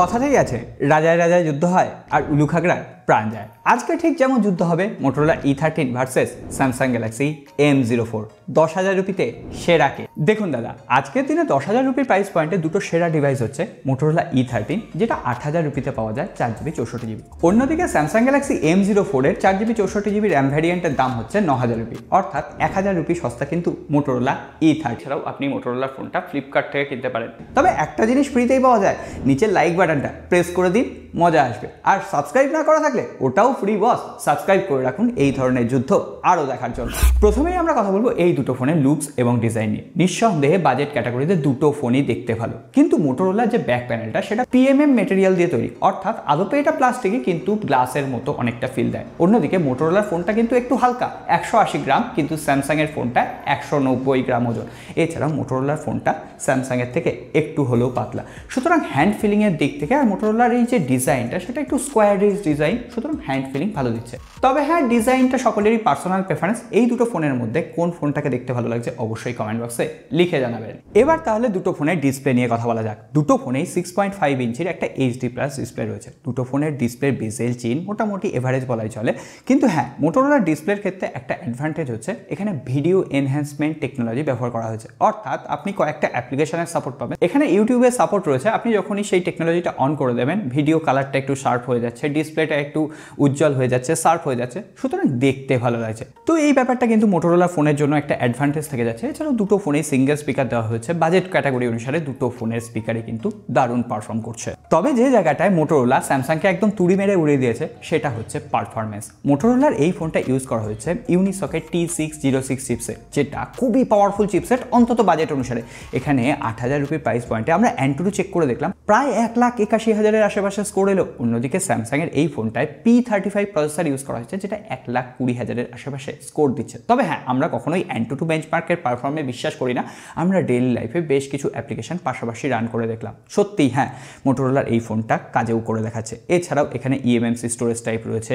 কথাটাই আছে রাজায় রাজায় যুদ্ধ হয় আর উলুখাগড়ায় প্রাণ যায় আজকে ঠিক যেমন যুদ্ধ হবে Motorola E thirteen versus Samsung Galaxy M zero four দশ হাজার রুপিতে সেরা কে দেখুন দাদা আজকের দিনে দশ হাজার রুপির প্রাইস পয়েন্টে দুটো সেরা ডিভাইস হচ্ছে মোটরোলা ই থার্টিন যেটা আট হাজার রুপিতে পাওয়া যায় চার জিবি চৌষট্টি জিবি অন্যদিকে স্যামসাং গ্যালাক্সি এম জিরো ফোরের চার জিবি চৌষট্টি জিবি র্যাম ভ্যারিয়েন্টের দাম হচ্ছে ন হাজার রুপি অর্থাৎ এক হাজার রুপি সস্তা কিন্তু মোটরোলা ই থার্টি ছাড়াও আপনি মোটরোলার ফোনটা ফ্লিপকার্ট থেকে কিনতে পারেন তবে একটা জিনিস ফ্রিতেই পাওয়া যায় নিচে লাইক বা বাটনটা প্রেস করে দিন মজা আসবে আর সাবস্ক্রাইব না করা থাকলে ওটাও ফ্রি বস সাবস্ক্রাইব করে রাখুন এই ধরনের যুদ্ধ আরও দেখার জন্য প্রথমেই আমরা কথা বলবো এই দুটো ফোনের লুকস এবং ডিজাইন নিয়ে নিঃসন্দেহে বাজেট ক্যাটাগরিতে দুটো ফোনই দেখতে ভালো কিন্তু মোটোরোলার যে ব্যাক প্যানেলটা সেটা পিএমএম মেটেরিয়াল দিয়ে তৈরি অর্থাৎ আদপে এটা প্লাস্টিকে কিন্তু গ্লাসের মতো অনেকটা ফিল দেয় অন্যদিকে মোটোরোলার ফোনটা কিন্তু একটু হালকা একশো আশি গ্রাম কিন্তু স্যামসাংয়ের ফোনটা একশো নব্বই গ্রাম ওজন এছাড়া মোটোরোলার ফোনটা স্যামসাংয়ের থেকে একটু হলেও পাতলা সুতরাং হ্যান্ড ফিলিংয়ের দিক থেকে আর মোটোরোলার এই যে ডিজাইনটা সেটা একটু স্কোয়ারিশ ডিজাইন সুতরাং হ্যান্ড ফিলিং ভালো দিচ্ছে তবে হ্যাঁ ডিজাইনটা সকলেরই পার্সোনাল প্রেফারেন্স এই দুটো ফোনের মধ্যে কোন ফোনটাকে দেখতে ভালো লাগছে অবশ্যই কমেন্ট বক্সে লিখে জানাবেন এবার তাহলে দুটো ফোনের ডিসপ্লে নিয়ে কথা বলা যাক দুটো ফোনেই সিক্স পয়েন্ট ফাইভ ইঞ্চির একটা এইচডি প্লাস ডিসপ্লে রয়েছে দুটো ফোনের ডিসপ্লে বেজেল চিন মোটামুটি এভারেজ বলাই চলে কিন্তু হ্যাঁ মোটোরোলার ডিসপ্লের ক্ষেত্রে একটা অ্যাডভান্টেজ হচ্ছে এখানে ভিডিও এনহ্যান্সমেন্ট টেকনোলজি ব্যবহার করা হয়েছে অর্থাৎ আপনি কয়েকটা অ্যাপ্লিকেশনের সাপোর্ট পাবেন এখানে ইউটিউবের সাপোর্ট রয়েছে আপনি যখনই সেই টেকনোলজিটা অন করে দেবেন ভিডিও কালারটা একটু শার্প হয়ে যাচ্ছে ডিসপ্লেটা একটু উজ্জ্বল হয়ে যাচ্ছে শার্প হয়ে যাচ্ছে সুতরাং দেখতে ভালো লাগছে তো এই ব্যাপারটা কিন্তু মোটোরোলা ফোনের জন্য একটা অ্যাডভান্টেজ থেকে যাচ্ছে এছাড়াও দুটো ফোনেই সিঙ্গেল স্পিকার দেওয়া হয়েছে বাজেট ক্যাটাগরি অনুসারে দুটো ফোনের স্পিকারে কিন্তু দারুণ পারফর্ম করছে তবে যে জায়গাটায় মোটোরোলা স্যামসাংকে একদম তুড়ি মেরে উড়িয়ে দিয়েছে সেটা হচ্ছে পারফরমেন্স মোটোরোলার এই ফোনটা ইউজ করা হয়েছে ইউনিসকের T six zero six chipset যেটা খুবই পাওয়ারফুল চিপসেট অন্তত বাজেট অনুসারে এখানে আট হাজার রুপির প্রাইস পয়েন্টে আমরা অ্যান্টুরু চেক করে দেখলাম প্রায় এক লাখ একাশি হাজারের আশেপাশে করে এলো অন্যদিকে স্যামসাংয়ের এই ফোনটায় P thirty five processor use করা হয়েছে যেটা এক লাখ কুড়ি হাজারের আশেপাশে স্কোর দিচ্ছে তবে হ্যাঁ আমরা কখনোই অ্যান্টো টু বেঞ্চ মার্কের পারফর্মে বিশ্বাস করি না আমরা ডেইলি লাইফে বেশ কিছু অ্যাপ্লিকেশন পাশাপাশি রান করে দেখলাম সত্যিই হ্যাঁ মোটোরোলার এই ফোনটা কাজেও করে দেখাচ্ছে এছাড়াও এখানে ইএমএমসি স্টোরেজ টাইপ রয়েছে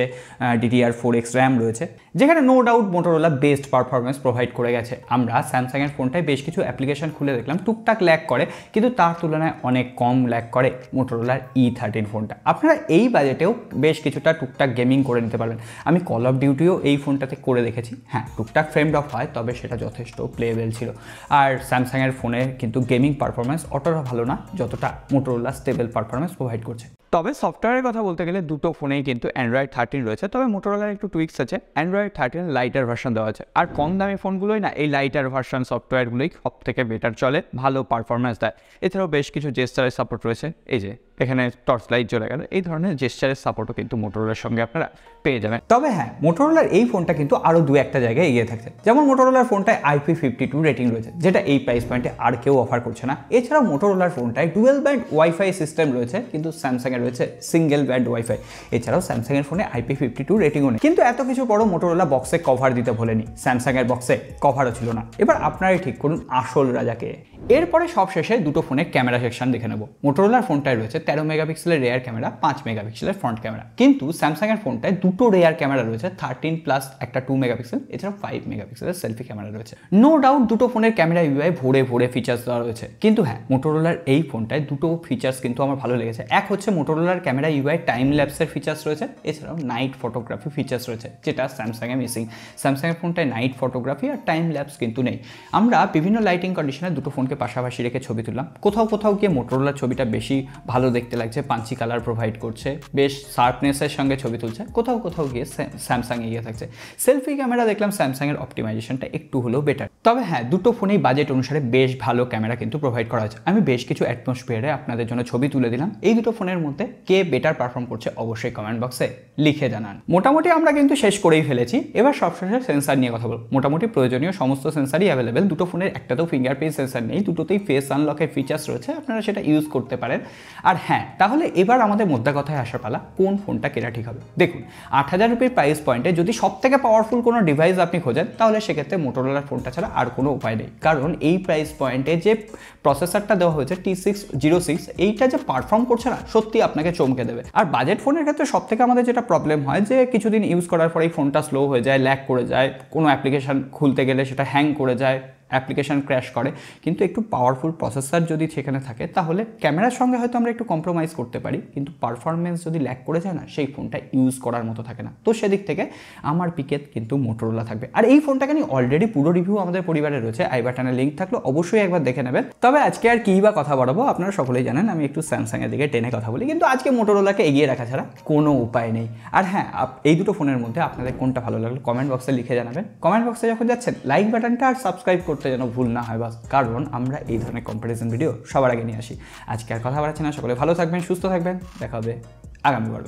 ডিডিআর ফোর এক্স র্যাম রয়েছে যেখানে no doubt Motorola best performance provide করে গেছে আমরা স্যামসাংয়ের ফোনটায় বেশ কিছু অ্যাপ্লিকেশন খুলে দেখলাম টুকটাক ল্যাক করে কিন্তু তার তুলনায় অনেক কম ল্যাক করে মোটোরোলার ই থার্টিন ফোনটা ফোনটা আপনারা এই বাজেটেও বেশ কিছুটা টুকটাক গেমিং করে নিতে পারবেন আমি কল অফ ডিউটিও এই ফোনটাতে করে দেখেছি হ্যাঁ টুকটাক ফ্রেম অফ হয় তবে সেটা যথেষ্ট প্লেবেল ছিল আর স্যামসাংয়ের ফোনে কিন্তু গেমিং পারফরমেন্স অতটা ভালো না যতটা মোটোরোলা স্টেবল পারফরমেন্স প্রোভাইড করছে তবে সফটওয়্যারের কথা বলতে গেলে দুটো ফোনেই কিন্তু অ্যান্ড্রয়েড থার্টিন রয়েছে তবে মোটোরোলার একটু টুইক্স আছে অ্যান্ড্রয়েড থার্টিন লাইটার ভার্সন দেওয়া আছে আর কম দামি ফোনগুলোই না এই লাইটার ভার্সন সফটওয়্যারগুলোই সব থেকে বেটার চলে ভালো পারফরমেন্স দেয় এছাড়াও বেশ কিছু জেস্টারের সাপোর্ট রয়েছে এই যে এখানে টর্চ লাইট জ্বলে গেল এই ধরনের জেস্টারের সাপোর্টও কিন্তু মোটোরোলার সঙ্গে আপনারা পেয়ে যাবেন তবে হ্যাঁ মোটোরোলার এই ফোনটা কিন্তু আরও দু একটা জায়গায় এগিয়ে থাকছে যেমন মোটোরোলার ফোনটায় আইপি ফিফটি টু রেটিং রয়েছে যেটা এই প্রাইস পয়েন্টে আর কেউ অফার করছে না এছাড়াও মোটোরোলার ফোনটায় টুয়েলভ ব্যান্ড ওয়াইফাই সিস্টেম রয়েছে কিন্তু স্যামসাংয়ে রয়েছে সিঙ্গেল ব্যান্ড ওয়াইফাই এছাড়াও স্যামসাংয়ের ফোনে আইপি ফিফটি টু রেটিংও নেই কিন্তু এত কিছু বড় মোটোরোলা বক্সে কভার দিতে ভোলেনি স্যামসাংয়ের বক্সে কভারও ছিল না এবার আপনারাই ঠিক করুন আসল রাজাকে এরপরে সবশেষে দুটো ফোনের ক্যামেরা সেকশন দেখে নেব মোটোরোলার ফোনটায় রয়েছে তেরো মেগাপিক্সেলের রেয়ার ক্যামেরা পাঁচ মেগাপিক্সেলের ফ্রন্ট ক্যামেরা কিন্তু স্যামসাংয়ের ফোনটায় দুটো রেয়ার ক্যামেরা রয়েছে থার্টিন প্লাস একটা টু মেগাপিক্সেল এছাড়া ফাইভ মেগাপিক্সেলের সেলফি ক্যামেরা রয়েছে নো ডাউট দুটো ফোনের ক্যামেরা ইউআই ভরে ভরে ফিচার্স দেওয়া রয়েছে কিন্তু হ্যাঁ মোটোরোলার এই ফোনটায় দুটো ফিচার্স কিন্তু আমার ভালো লেগেছে এক হচ্ছে মোটোরোলার ক্যামেরা ইউআই টাইম ল্যাপসের ফিচার্স রয়েছে এছাড়াও নাইট ফটোগ্রাফি ফিচার্স রয়েছে যেটা স্যামসাংয়ে মিসিং স্যামসাংয়ের ফোনটায় নাইট ফটোগ্রাফি আর টাইম ল্যাপস কিন্তু নেই আমরা বিভিন্ন লাইটিং কন্ডিশনে দুটো ফোনকে পাশাপাশি রেখে ছবি তুললাম কোথাও কোথাও গিয়ে মোটোরোলার ছবিটা বেশি ভালো দেখতে লাগছে পাঞ্চি কালার প্রোভাইড করছে বেশ শার্পনেসের সঙ্গে ছবি তুলছে কোথাও কোথাও গিয়ে স্যামসাং এগিয়ে থাকছে সেলফি ক্যামেরা দেখলাম স্যামসাংয়ের অপটিমাইজেশনটা একটু হলেও বেটার তবে হ্যাঁ দুটো ফোনেই বাজেট অনুসারে বেশ ভালো ক্যামেরা কিন্তু প্রোভাইড করা হয়েছে আমি বেশ কিছু অ্যাটমসফিয়ারে আপনাদের জন্য ছবি তুলে দিলাম এই দুটো ফোনের মধ্যে কে বেটার পারফর্ম করছে অবশ্যই কমেন্ট বক্সে লিখে জানান মোটামুটি আমরা কিন্তু শেষ করেই ফেলেছি এবার সবশেষে সেন্সার নিয়ে কথা বলবো মোটামুটি প্রয়োজনীয় সমস্ত সেন্সারই অ্যাভেলেবেল দুটো ফোনের একটাতেও ফিঙ্গারপ্রিন্ট সেন্সার নেই দুটোতেই ফেস আনলকের ফিচার্স রয়েছে আপনারা সেটা ইউজ করতে পারেন আর হ্যাঁ তাহলে এবার আমাদের মোদ্দা কথায় আসার পালা কোন ফোনটা কেনা ঠিক হবে দেখুন আট হাজার রুপির প্রাইস পয়েন্টে যদি সব থেকে পাওয়ারফুল কোনো ডিভাইস আপনি খোঁজেন তাহলে সেক্ষেত্রে মোটোরোলার ফোনটা ছাড়া আর কোনো উপায় নেই কারণ এই প্রাইস পয়েন্টে যে প্রসেসরটা দেওয়া হয়েছে টি সিক্স জিরো সিক্স এইটা যে পারফর্ম করছে না সত্যি আপনাকে চমকে দেবে আর বাজেট ফোনের ক্ষেত্রে সব থেকে আমাদের যেটা প্রবলেম হয় যে কিছুদিন ইউজ করার পর এই ফোনটা স্লো হয়ে যায় ল্যাক করে যায় কোনো অ্যাপ্লিকেশান খুলতে গেলে সেটা হ্যাং করে যায় অ্যাপ্লিকেশান ক্র্যাশ করে কিন্তু একটু পাওয়ারফুল প্রসেসার যদি সেখানে থাকে তাহলে ক্যামেরার সঙ্গে হয়তো আমরা একটু কম্প্রোমাইজ করতে পারি কিন্তু পারফরমেন্স যদি ল্যাক করে যায় না সেই ফোনটা ইউজ করার মতো থাকে না তো সেদিক থেকে আমার পিকেত কিন্তু মোটোরোলা থাকবে আর এই ফোনটাকে নিয়ে অলরেডি পুরো রিভিউ আমাদের পরিবারে রয়েছে আই বাটনের লিঙ্ক থাকলো অবশ্যই একবার দেখে নেবেন তবে আজকে আর কী বা কথা বাড়াবো আপনারা সকলেই জানেন আমি একটু স্যামসাংয়ের দিকে টেনে কথা বলি কিন্তু আজকে মোটোরোলাকে এগিয়ে রাখা ছাড়া কোনো উপায় নেই আর হ্যাঁ এই দুটো ফোনের মধ্যে আপনাদের কোনটা ভালো লাগলো কমেন্ট বক্সে লিখে জানাবেন কমেন্ট বক্সে যখন যাচ্ছেন লাইক বাটনটা আর সাবস্ক্রাইব করতে তথ্যটা যেন ভুল না হয় বা কারণ আমরা এই ধরনের কম্পারিজন ভিডিও সবার আগে নিয়ে আসি আজকে আর কথা বাড়াচ্ছি না সকলে ভালো থাকবেন সুস্থ থাকবেন দেখা হবে আগামী